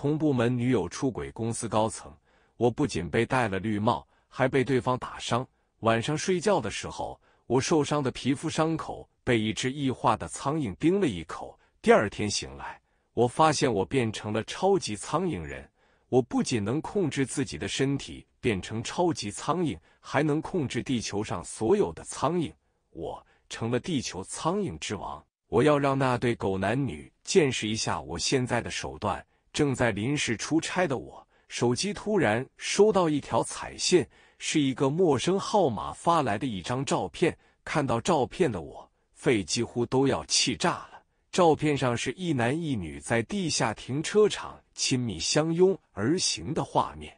同部门女友出轨，公司高层。我不仅被戴了绿帽，还被对方打伤。晚上睡觉的时候，我受伤的皮肤伤口被一只异化的苍蝇叮了一口。第二天醒来，我发现我变成了超级苍蝇人。我不仅能控制自己的身体变成超级苍蝇，还能控制地球上所有的苍蝇。我成了地球苍蝇之王。我要让那对狗男女见识一下我现在的手段。正在临时出差的我，手机突然收到一条彩信，是一个陌生号码发来的一张照片。看到照片的我，肺几乎都要气炸了。照片上是一男一女在地下停车场亲密相拥而行的画面，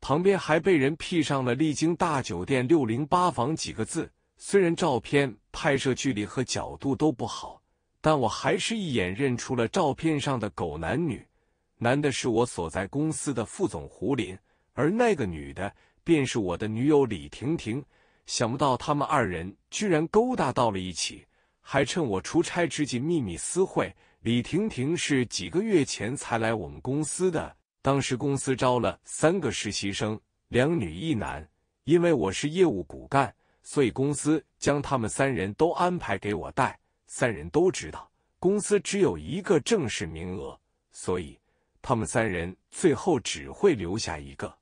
旁边还被人 P 上了“丽晶大酒店六零八房”几个字。虽然照片拍摄距离和角度都不好。但我还是一眼认出了照片上的狗男女，男的是我所在公司的副总胡林，而那个女的便是我的女友李婷婷。想不到他们二人居然勾搭到了一起，还趁我出差之际秘密私会。李婷婷是几个月前才来我们公司的，当时公司招了三个实习生，两女一男，因为我是业务骨干，所以公司将他们三人都安排给我带。三人都知道，公司只有一个正式名额，所以他们三人最后只会留下一个。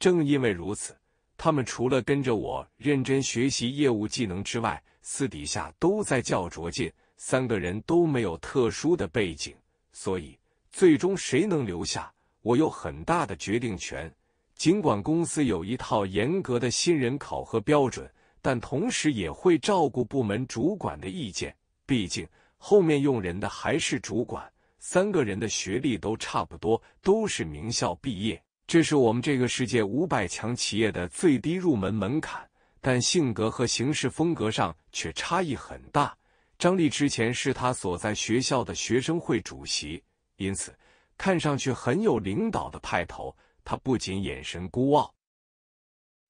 正因为如此，他们除了跟着我认真学习业务技能之外，私底下都在较着劲。三个人都没有特殊的背景，所以最终谁能留下，我有很大的决定权。尽管公司有一套严格的新人考核标准。但同时也会照顾部门主管的意见，毕竟后面用人的还是主管。三个人的学历都差不多，都是名校毕业，这是我们这个世界五百强企业的最低入门门槛。但性格和行事风格上却差异很大。张丽之前是他所在学校的学生会主席，因此看上去很有领导的派头。他不仅眼神孤傲、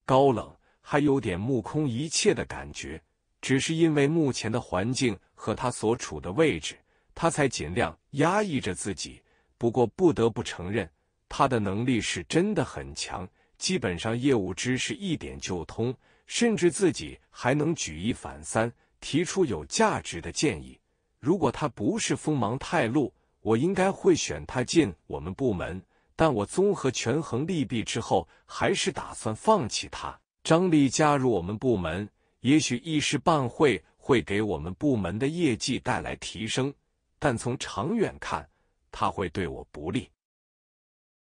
高冷。还有点目空一切的感觉，只是因为目前的环境和他所处的位置，他才尽量压抑着自己。不过不得不承认，他的能力是真的很强，基本上业务知识一点就通，甚至自己还能举一反三，提出有价值的建议。如果他不是锋芒太露，我应该会选他进我们部门。但我综合权衡利弊之后，还是打算放弃他。张丽加入我们部门，也许一时半会会给我们部门的业绩带来提升，但从长远看，他会对我不利。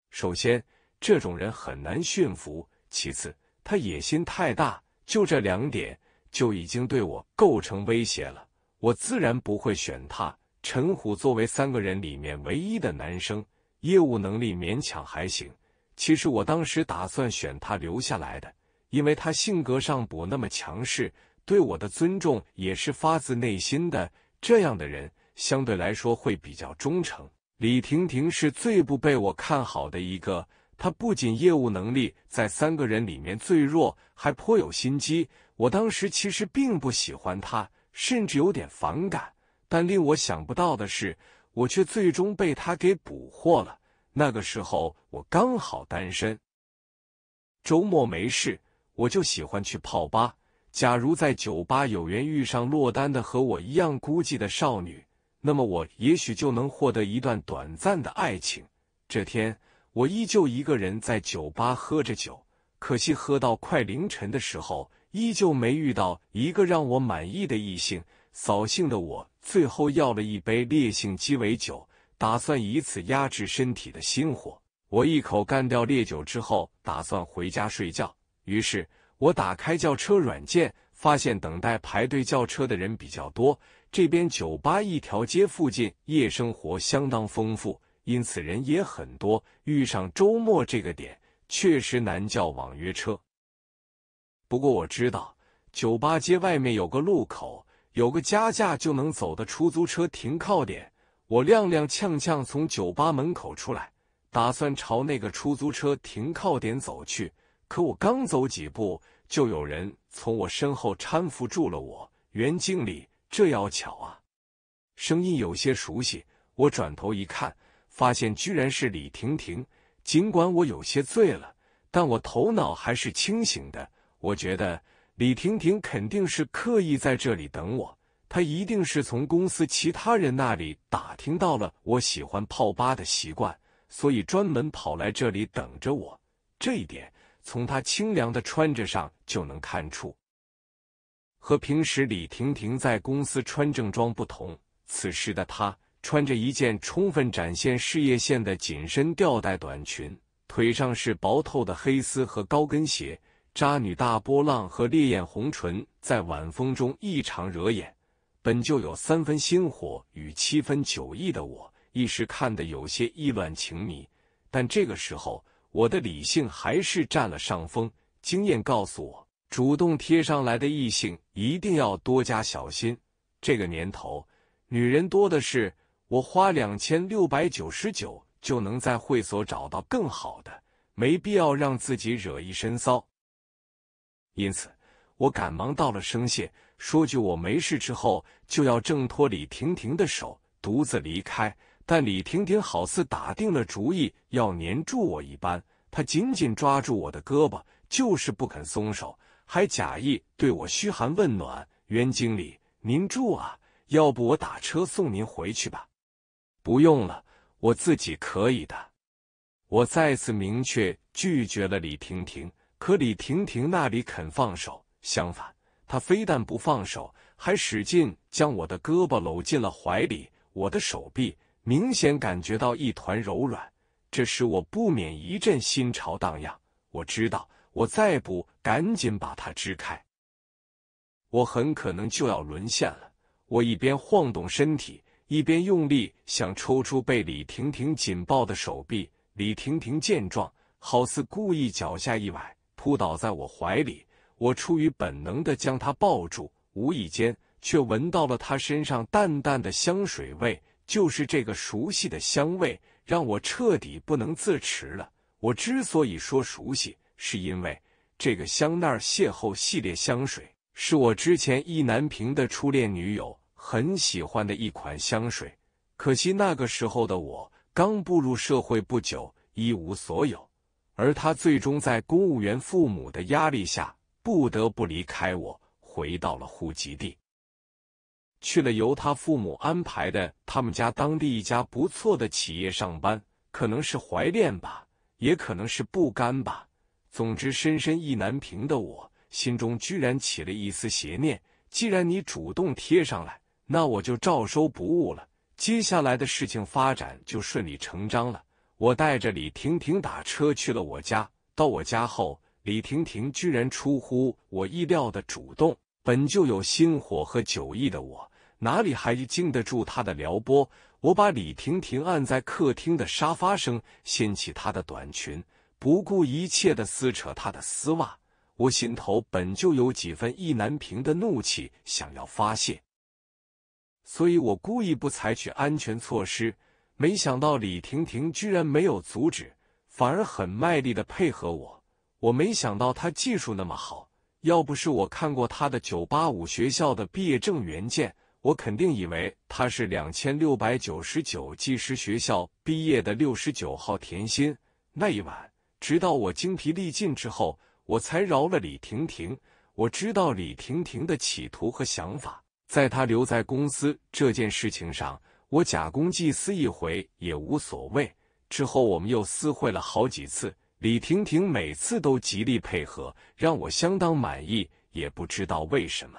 首先，这种人很难驯服；其次，他野心太大，就这两点就已经对我构成威胁了。我自然不会选他。陈虎作为三个人里面唯一的男生，业务能力勉强还行。其实我当时打算选他留下来的。因为他性格上不那么强势，对我的尊重也是发自内心的。这样的人相对来说会比较忠诚。李婷婷是最不被我看好的一个，她不仅业务能力在三个人里面最弱，还颇有心机。我当时其实并不喜欢她，甚至有点反感。但令我想不到的是，我却最终被她给捕获了。那个时候我刚好单身，周末没事。我就喜欢去泡吧。假如在酒吧有缘遇上落单的和我一样孤寂的少女，那么我也许就能获得一段短暂的爱情。这天，我依旧一个人在酒吧喝着酒，可惜喝到快凌晨的时候，依旧没遇到一个让我满意的异性。扫兴的我，最后要了一杯烈性鸡尾酒，打算以此压制身体的心火。我一口干掉烈酒之后，打算回家睡觉。于是我打开叫车软件，发现等待排队叫车的人比较多。这边酒吧一条街附近夜生活相当丰富，因此人也很多。遇上周末这个点，确实难叫网约车。不过我知道，酒吧街外面有个路口，有个加价就能走的出租车停靠点。我踉踉跄跄从酒吧门口出来，打算朝那个出租车停靠点走去。可我刚走几步，就有人从我身后搀扶住了我。袁经理，这要巧啊！声音有些熟悉，我转头一看，发现居然是李婷婷。尽管我有些醉了，但我头脑还是清醒的。我觉得李婷婷肯定是刻意在这里等我，她一定是从公司其他人那里打听到了我喜欢泡吧的习惯，所以专门跑来这里等着我。这一点。从她清凉的穿着上就能看出，和平时李婷婷在公司穿正装不同，此时的她穿着一件充分展现事业线的紧身吊带短裙，腿上是薄透的黑丝和高跟鞋，渣女大波浪和烈焰红唇在晚风中异常惹眼。本就有三分心火与七分酒意的我，一时看得有些意乱情迷。但这个时候。我的理性还是占了上风，经验告诉我，主动贴上来的异性一定要多加小心。这个年头，女人多的是，我花两千六百九十九就能在会所找到更好的，没必要让自己惹一身骚。因此，我赶忙道了声谢，说句我没事之后，就要挣脱李婷婷的手，独自离开。但李婷婷好似打定了主意要粘住我一般，她紧紧抓住我的胳膊，就是不肯松手，还假意对我嘘寒问暖：“袁经理，您住啊？要不我打车送您回去吧？”“不用了，我自己可以的。”我再次明确拒绝了李婷婷，可李婷婷那里肯放手，相反，她非但不放手，还使劲将我的胳膊搂进了怀里，我的手臂。明显感觉到一团柔软，这使我不免一阵心潮荡漾。我知道，我再不赶紧把它支开，我很可能就要沦陷了。我一边晃动身体，一边用力想抽出被李婷婷紧抱的手臂。李婷婷见状，好似故意脚下一崴，扑倒在我怀里。我出于本能的将她抱住，无意间却闻到了她身上淡淡的香水味。就是这个熟悉的香味，让我彻底不能自持了。我之所以说熟悉，是因为这个香奈儿邂逅系列香水是我之前意难平的初恋女友很喜欢的一款香水。可惜那个时候的我刚步入社会不久，一无所有，而她最终在公务员父母的压力下，不得不离开我，回到了户籍地。去了由他父母安排的他们家当地一家不错的企业上班，可能是怀恋吧，也可能是不甘吧。总之，深深意难平的我心中居然起了一丝邪念。既然你主动贴上来，那我就照收不误了。接下来的事情发展就顺理成章了。我带着李婷婷打车去了我家。到我家后，李婷婷居然出乎我意料的主动。本就有心火和酒意的我，哪里还经得住他的撩拨？我把李婷婷按在客厅的沙发上，掀起她的短裙，不顾一切的撕扯她的丝袜。我心头本就有几分意难平的怒气，想要发泄，所以我故意不采取安全措施。没想到李婷婷居然没有阻止，反而很卖力的配合我。我没想到她技术那么好。要不是我看过他的985学校的毕业证原件，我肯定以为他是2699技师学校毕业的69号甜心。那一晚，直到我精疲力尽之后，我才饶了李婷婷。我知道李婷婷的企图和想法，在她留在公司这件事情上，我假公济私一回也无所谓。之后，我们又私会了好几次。李婷婷每次都极力配合，让我相当满意。也不知道为什么，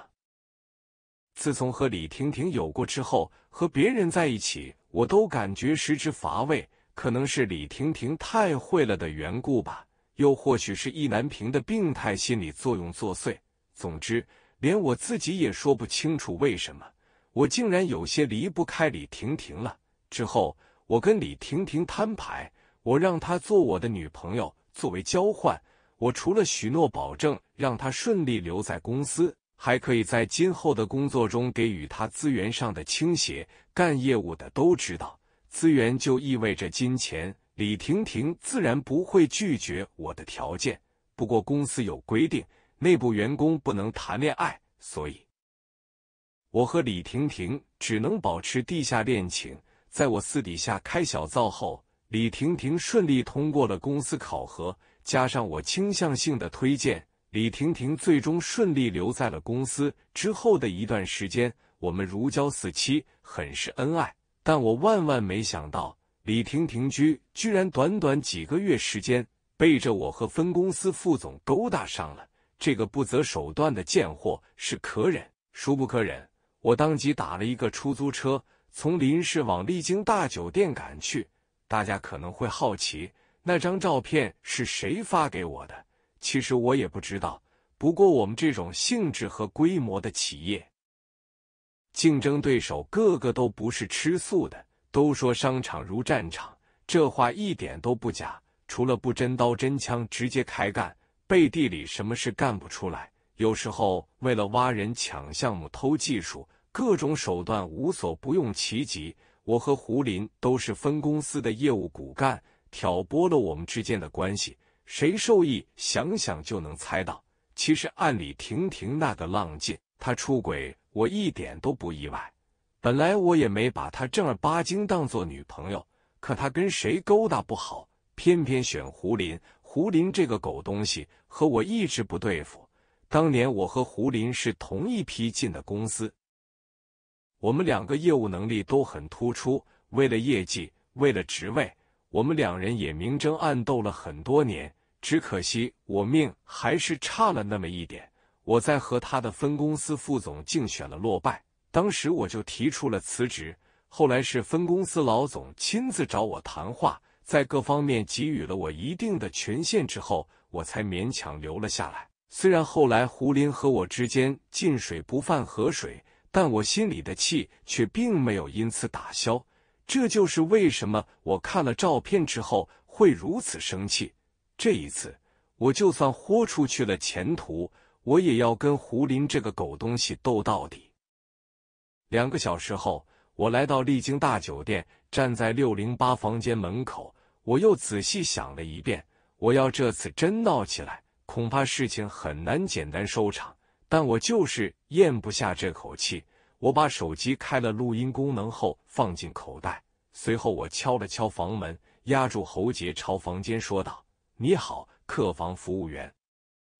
自从和李婷婷有过之后，和别人在一起我都感觉食之乏味。可能是李婷婷太会了的缘故吧，又或许是意难平的病态心理作用作祟。总之，连我自己也说不清楚为什么，我竟然有些离不开李婷婷了。之后，我跟李婷婷摊牌。我让她做我的女朋友，作为交换，我除了许诺保证让她顺利留在公司，还可以在今后的工作中给予她资源上的倾斜。干业务的都知道，资源就意味着金钱。李婷婷自然不会拒绝我的条件，不过公司有规定，内部员工不能谈恋爱，所以我和李婷婷只能保持地下恋情。在我私底下开小灶后。李婷婷顺利通过了公司考核，加上我倾向性的推荐，李婷婷最终顺利留在了公司。之后的一段时间，我们如胶似漆，很是恩爱。但我万万没想到，李婷婷居居然短短几个月时间，背着我和分公司副总勾搭上了。这个不择手段的贱货是可忍，孰不可忍？我当即打了一个出租车，从林氏往丽晶大酒店赶去。大家可能会好奇，那张照片是谁发给我的？其实我也不知道。不过我们这种性质和规模的企业，竞争对手个个都不是吃素的。都说商场如战场，这话一点都不假。除了不真刀真枪直接开干，背地里什么事干不出来。有时候为了挖人、抢项目、偷技术，各种手段无所不用其极。我和胡林都是分公司的业务骨干，挑拨了我们之间的关系，谁受益，想想就能猜到。其实按李婷婷那个浪劲，她出轨我一点都不意外。本来我也没把她正儿八经当做女朋友，可她跟谁勾搭不好，偏偏选胡林。胡林这个狗东西，和我一直不对付。当年我和胡林是同一批进的公司。我们两个业务能力都很突出，为了业绩，为了职位，我们两人也明争暗斗了很多年。只可惜我命还是差了那么一点，我在和他的分公司副总竞选了落败。当时我就提出了辞职，后来是分公司老总亲自找我谈话，在各方面给予了我一定的权限之后，我才勉强留了下来。虽然后来胡林和我之间近水不犯河水。但我心里的气却并没有因此打消，这就是为什么我看了照片之后会如此生气。这一次，我就算豁出去了前途，我也要跟胡林这个狗东西斗到底。两个小时后，我来到丽晶大酒店，站在六零八房间门口，我又仔细想了一遍，我要这次真闹起来，恐怕事情很难简单收场。但我就是咽不下这口气，我把手机开了录音功能后放进口袋，随后我敲了敲房门，压住喉结朝房间说道：“你好，客房服务员。”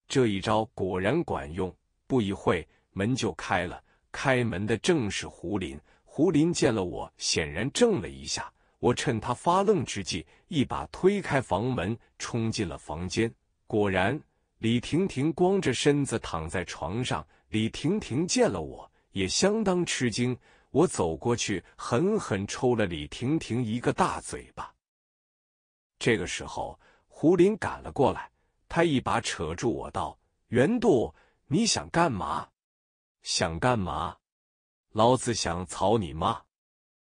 这一招果然管用，不一会门就开了。开门的正是胡林。胡林见了我，显然怔了一下。我趁他发愣之际，一把推开房门，冲进了房间。果然。李婷婷光着身子躺在床上。李婷婷见了我也相当吃惊。我走过去，狠狠抽了李婷婷一个大嘴巴。这个时候，胡林赶了过来，他一把扯住我，道：“袁度，你想干嘛？想干嘛？老子想草你妈！”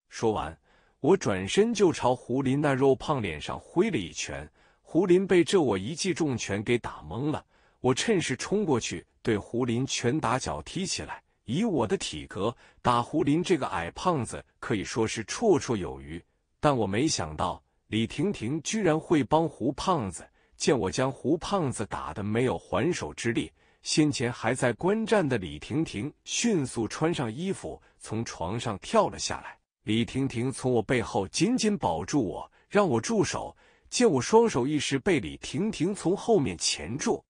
说完，我转身就朝胡林那肉胖脸上挥了一拳。胡林被这我一记重拳给打懵了，我趁势冲过去，对胡林拳打脚踢起来。以我的体格打胡林这个矮胖子可以说是绰绰有余，但我没想到李婷婷居然会帮胡胖子。见我将胡胖子打的没有还手之力，先前还在观战的李婷婷迅速穿上衣服，从床上跳了下来。李婷婷从我背后紧紧抱住我，让我住手。见我双手一时被李婷婷从后面钳住，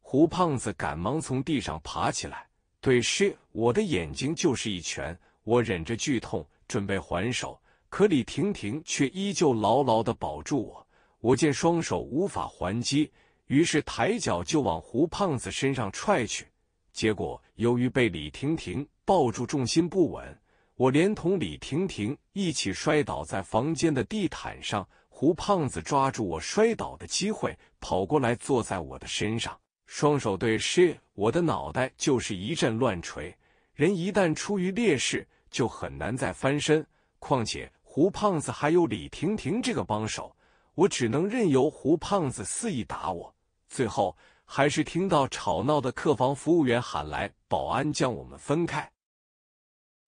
胡胖子赶忙从地上爬起来，对视我的眼睛就是一拳。我忍着剧痛准备还手，可李婷婷却依旧牢牢的保住我。我见双手无法还击，于是抬脚就往胡胖子身上踹去。结果由于被李婷婷抱住，重心不稳，我连同李婷婷一起摔倒在房间的地毯上。胡胖子抓住我摔倒的机会，跑过来坐在我的身上，双手对 s 我的脑袋就是一阵乱锤。人一旦处于劣势，就很难再翻身。况且胡胖子还有李婷婷这个帮手，我只能任由胡胖子肆意打我。最后还是听到吵闹的客房服务员喊来保安，将我们分开。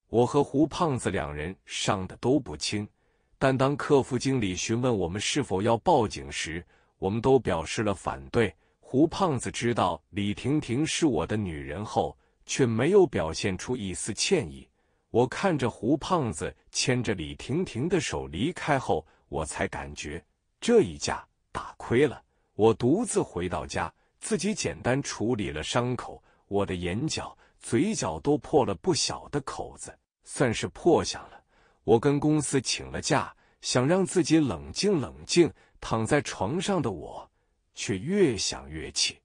我和胡胖子两人伤的都不轻。但当客服经理询问我们是否要报警时，我们都表示了反对。胡胖子知道李婷婷是我的女人后，却没有表现出一丝歉意。我看着胡胖子牵着李婷婷的手离开后，我才感觉这一架打亏了。我独自回到家，自己简单处理了伤口，我的眼角、嘴角都破了不小的口子，算是破相了。我跟公司请了假，想让自己冷静冷静。躺在床上的我，却越想越气。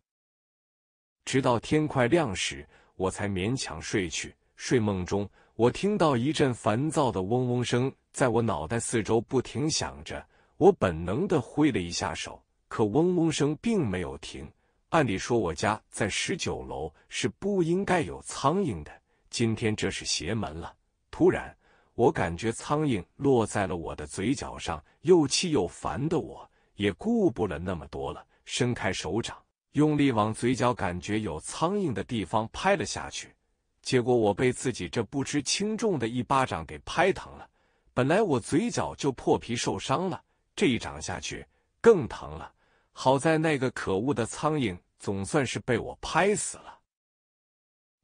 直到天快亮时，我才勉强睡去。睡梦中，我听到一阵烦躁的嗡嗡声在我脑袋四周不停响着。我本能的挥了一下手，可嗡嗡声并没有停。按理说，我家在十九楼是不应该有苍蝇的，今天这是邪门了。突然。我感觉苍蝇落在了我的嘴角上，又气又烦的，我也顾不了那么多了，伸开手掌，用力往嘴角感觉有苍蝇的地方拍了下去。结果我被自己这不知轻重的一巴掌给拍疼了。本来我嘴角就破皮受伤了，这一掌下去更疼了。好在那个可恶的苍蝇总算是被我拍死了。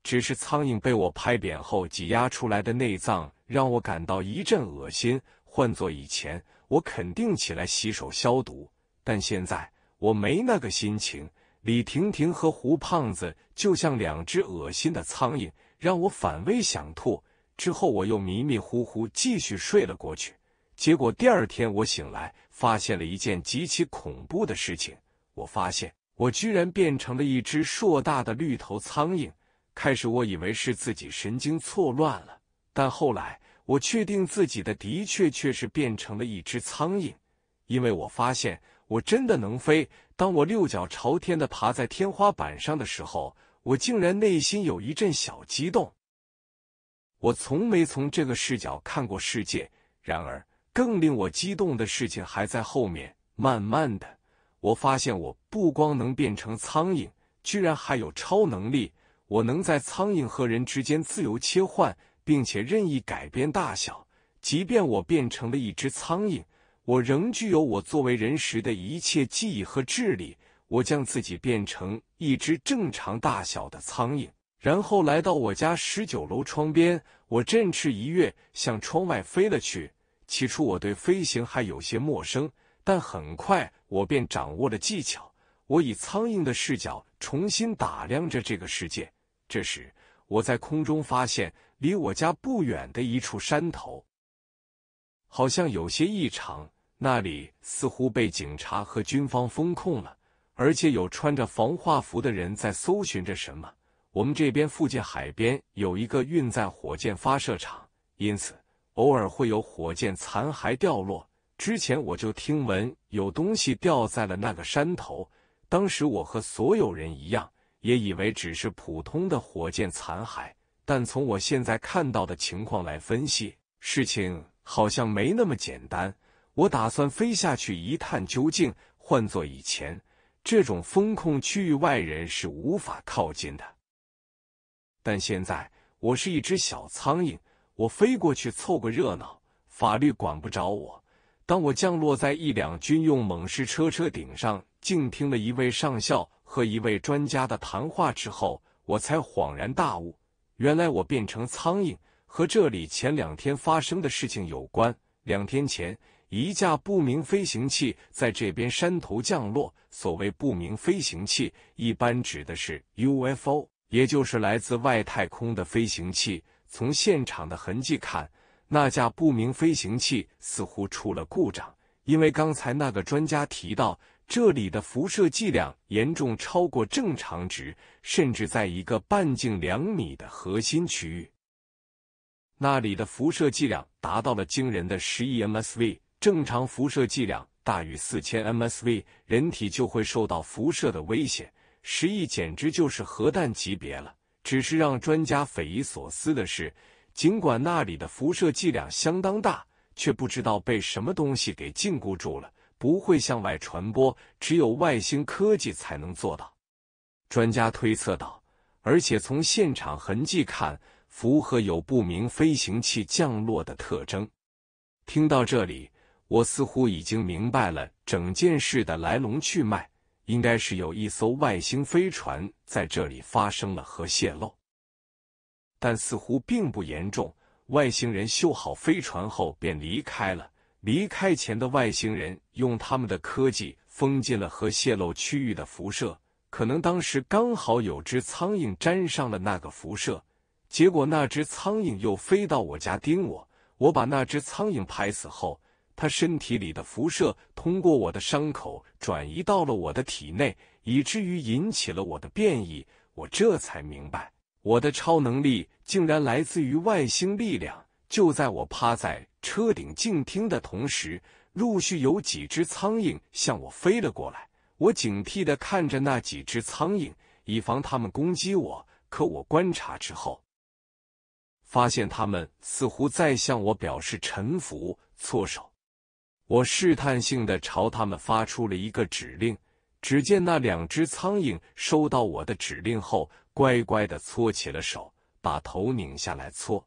只是苍蝇被我拍扁后挤压出来的内脏。让我感到一阵恶心。换做以前，我肯定起来洗手消毒，但现在我没那个心情。李婷婷和胡胖子就像两只恶心的苍蝇，让我反胃想吐。之后，我又迷迷糊糊继续睡了过去。结果第二天，我醒来发现了一件极其恐怖的事情：我发现我居然变成了一只硕大的绿头苍蝇。开始，我以为是自己神经错乱了。但后来，我确定自己的的确确是变成了一只苍蝇，因为我发现我真的能飞。当我六脚朝天的爬在天花板上的时候，我竟然内心有一阵小激动。我从没从这个视角看过世界。然而，更令我激动的事情还在后面。慢慢的，我发现我不光能变成苍蝇，居然还有超能力。我能在苍蝇和人之间自由切换。并且任意改变大小。即便我变成了一只苍蝇，我仍具有我作为人时的一切记忆和智力。我将自己变成一只正常大小的苍蝇，然后来到我家十九楼窗边。我振翅一跃，向窗外飞了去。起初我对飞行还有些陌生，但很快我便掌握了技巧。我以苍蝇的视角重新打量着这个世界。这时，我在空中发现，离我家不远的一处山头，好像有些异常。那里似乎被警察和军方封控了，而且有穿着防化服的人在搜寻着什么。我们这边附近海边有一个运载火箭发射场，因此偶尔会有火箭残骸掉落。之前我就听闻有东西掉在了那个山头，当时我和所有人一样。也以为只是普通的火箭残骸，但从我现在看到的情况来分析，事情好像没那么简单。我打算飞下去一探究竟。换做以前，这种风控区域外人是无法靠近的，但现在我是一只小苍蝇，我飞过去凑个热闹，法律管不着我。当我降落在一辆军用猛士车车顶上，静听了一位上校。和一位专家的谈话之后，我才恍然大悟，原来我变成苍蝇和这里前两天发生的事情有关。两天前，一架不明飞行器在这边山头降落。所谓不明飞行器，一般指的是 UFO，也就是来自外太空的飞行器。从现场的痕迹看，那架不明飞行器似乎出了故障，因为刚才那个专家提到。这里的辐射剂量严重超过正常值，甚至在一个半径两米的核心区域，那里的辐射剂量达到了惊人的十亿 mSv。正常辐射剂量大于四千 mSv，人体就会受到辐射的危险。十亿简直就是核弹级别了。只是让专家匪夷所思的是，尽管那里的辐射剂量相当大，却不知道被什么东西给禁锢住了。不会向外传播，只有外星科技才能做到。专家推测道，而且从现场痕迹看，符合有不明飞行器降落的特征。听到这里，我似乎已经明白了整件事的来龙去脉，应该是有一艘外星飞船在这里发生了核泄漏，但似乎并不严重。外星人修好飞船后便离开了。离开前的外星人用他们的科技封禁了核泄漏区域的辐射，可能当时刚好有只苍蝇沾上了那个辐射，结果那只苍蝇又飞到我家叮我，我把那只苍蝇拍死后，它身体里的辐射通过我的伤口转移到了我的体内，以至于引起了我的变异。我这才明白，我的超能力竟然来自于外星力量。就在我趴在……车顶静听的同时，陆续有几只苍蝇向我飞了过来。我警惕的看着那几只苍蝇，以防它们攻击我。可我观察之后，发现他们似乎在向我表示臣服。搓手，我试探性的朝他们发出了一个指令。只见那两只苍蝇收到我的指令后，乖乖的搓起了手，把头拧下来搓。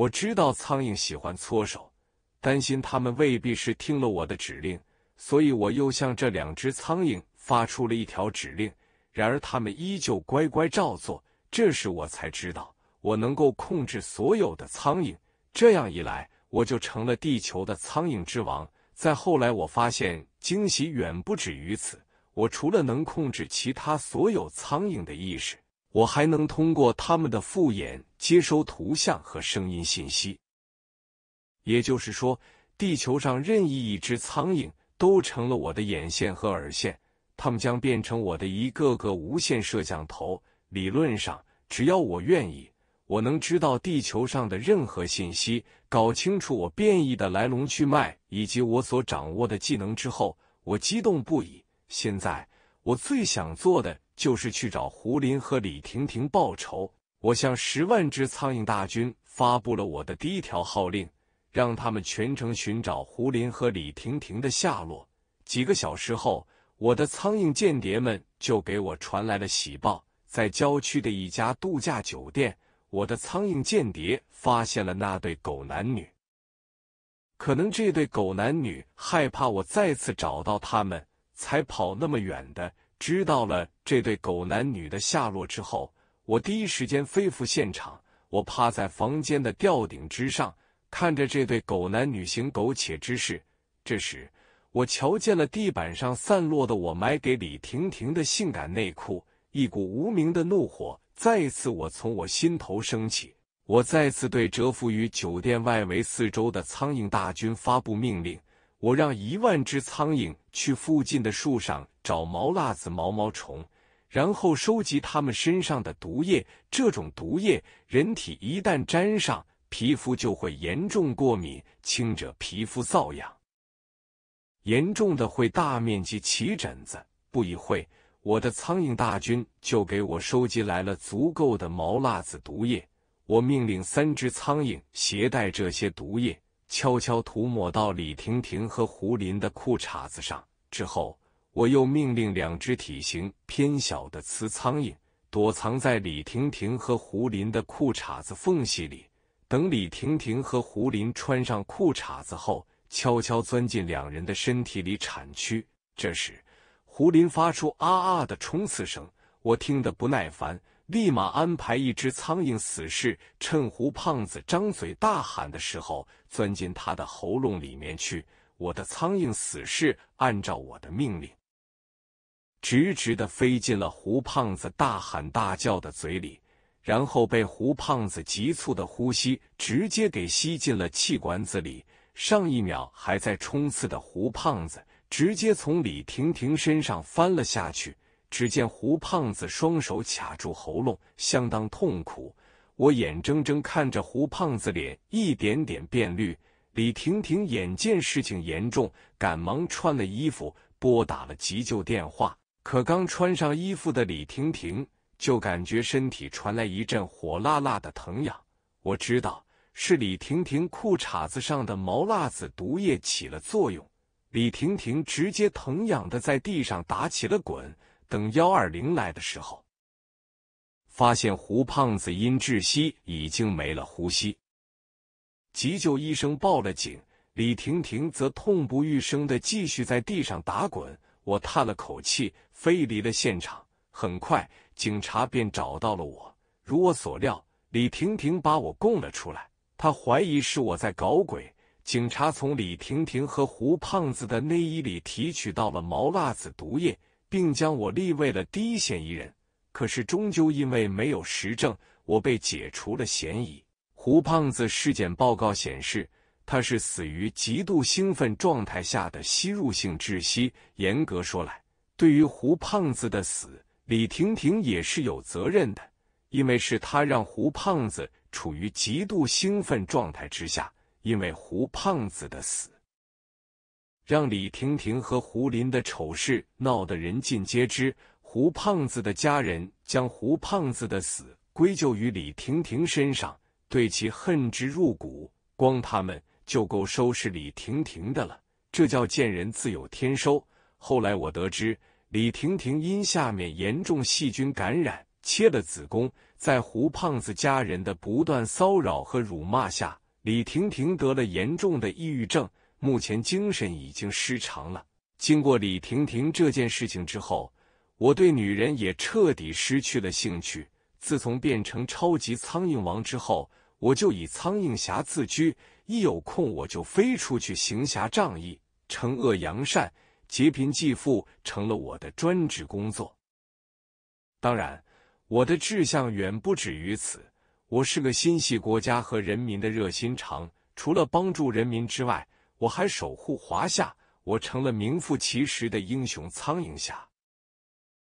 我知道苍蝇喜欢搓手，担心它们未必是听了我的指令，所以我又向这两只苍蝇发出了一条指令。然而，它们依旧乖乖照做。这时，我才知道我能够控制所有的苍蝇，这样一来，我就成了地球的苍蝇之王。再后来，我发现惊喜远不止于此。我除了能控制其他所有苍蝇的意识，我还能通过他们的复眼。接收图像和声音信息，也就是说，地球上任意一只苍蝇都成了我的眼线和耳线，它们将变成我的一个个无线摄像头。理论上，只要我愿意，我能知道地球上的任何信息。搞清楚我变异的来龙去脉以及我所掌握的技能之后，我激动不已。现在，我最想做的就是去找胡林和李婷婷报仇。我向十万只苍蝇大军发布了我的第一条号令，让他们全程寻找胡林和李婷婷的下落。几个小时后，我的苍蝇间谍们就给我传来了喜报：在郊区的一家度假酒店，我的苍蝇间谍发现了那对狗男女。可能这对狗男女害怕我再次找到他们，才跑那么远的。知道了这对狗男女的下落之后。我第一时间飞赴现场，我趴在房间的吊顶之上，看着这对狗男女行苟且之事。这时，我瞧见了地板上散落的我买给李婷婷的性感内裤，一股无名的怒火再次我从我心头升起。我再次对蛰伏于酒店外围四周的苍蝇大军发布命令：我让一万只苍蝇去附近的树上找毛辣子、毛毛虫。然后收集他们身上的毒液，这种毒液，人体一旦沾上，皮肤就会严重过敏，轻者皮肤瘙痒，严重的会大面积起疹子。不一会，我的苍蝇大军就给我收集来了足够的毛辣子毒液，我命令三只苍蝇携带这些毒液，悄悄涂抹到李婷婷和胡林的裤衩子上之后。我又命令两只体型偏小的雌苍蝇躲藏在李婷婷和胡林的裤衩子缝隙里，等李婷婷和胡林穿上裤衩子后，悄悄钻进两人的身体里产蛆。这时，胡林发出“啊啊”的冲刺声，我听得不耐烦，立马安排一只苍蝇死士，趁胡胖子张嘴大喊的时候，钻进他的喉咙里面去。我的苍蝇死士按照我的命令。直直的飞进了胡胖子大喊大叫的嘴里，然后被胡胖子急促的呼吸直接给吸进了气管子里。上一秒还在冲刺的胡胖子，直接从李婷婷身上翻了下去。只见胡胖子双手卡住喉咙，相当痛苦。我眼睁睁看着胡胖子脸一点点变绿。李婷婷眼见事情严重，赶忙穿了衣服，拨打了急救电话。可刚穿上衣服的李婷婷就感觉身体传来一阵火辣辣的疼痒，我知道是李婷婷裤衩子上的毛辣子毒液起了作用。李婷婷直接疼痒的在地上打起了滚。等幺二零来的时候，发现胡胖子因窒息已经没了呼吸。急救医生报了警，李婷婷则痛不欲生的继续在地上打滚。我叹了口气，飞离了现场。很快，警察便找到了我。如我所料，李婷婷把我供了出来。她怀疑是我在搞鬼。警察从李婷婷和胡胖子的内衣里提取到了毛辣子毒液，并将我立为了第一嫌疑人。可是，终究因为没有实证，我被解除了嫌疑。胡胖子尸检报告显示。他是死于极度兴奋状态下的吸入性窒息。严格说来，对于胡胖子的死，李婷婷也是有责任的，因为是他让胡胖子处于极度兴奋状态之下。因为胡胖子的死，让李婷婷和胡林的丑事闹得人尽皆知。胡胖子的家人将胡胖子的死归咎于李婷婷身上，对其恨之入骨。光他们。就够收拾李婷婷的了，这叫见人自有天收。后来我得知，李婷婷因下面严重细菌感染切了子宫，在胡胖子家人的不断骚扰和辱骂下，李婷婷得了严重的抑郁症，目前精神已经失常了。经过李婷婷这件事情之后，我对女人也彻底失去了兴趣。自从变成超级苍蝇王之后，我就以苍蝇侠自居。一有空我就飞出去行侠仗义，惩恶扬善，劫贫济富成了我的专职工作。当然，我的志向远不止于此。我是个心系国家和人民的热心肠，除了帮助人民之外，我还守护华夏。我成了名副其实的英雄苍蝇侠。